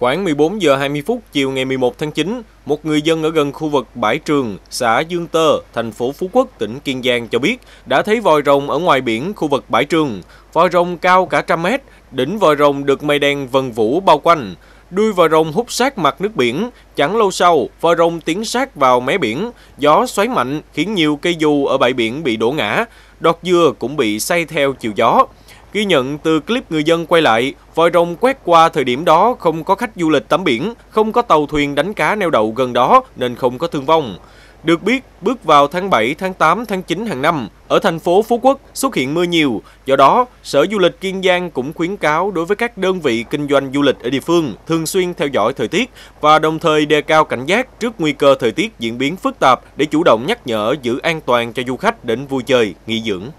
Khoảng 14 giờ 20 phút chiều ngày 11 tháng 9, một người dân ở gần khu vực Bãi Trường, xã Dương Tơ, thành phố Phú Quốc, tỉnh Kiên Giang cho biết đã thấy vòi rồng ở ngoài biển khu vực Bãi Trường. Vòi rồng cao cả trăm mét, đỉnh vòi rồng được mây đen vần vũ bao quanh. Đuôi vòi rồng hút sát mặt nước biển, chẳng lâu sau, vòi rồng tiến sát vào mé biển. Gió xoáy mạnh khiến nhiều cây dù ở bãi biển bị đổ ngã, đọt dừa cũng bị say theo chiều gió. Ghi nhận từ clip người dân quay lại, vòi rồng quét qua thời điểm đó không có khách du lịch tắm biển, không có tàu thuyền đánh cá neo đậu gần đó nên không có thương vong. Được biết, bước vào tháng 7, tháng 8, tháng 9 hàng năm, ở thành phố Phú Quốc xuất hiện mưa nhiều, do đó Sở Du lịch Kiên Giang cũng khuyến cáo đối với các đơn vị kinh doanh du lịch ở địa phương thường xuyên theo dõi thời tiết và đồng thời đề cao cảnh giác trước nguy cơ thời tiết diễn biến phức tạp để chủ động nhắc nhở giữ an toàn cho du khách đến vui chơi, nghỉ dưỡng.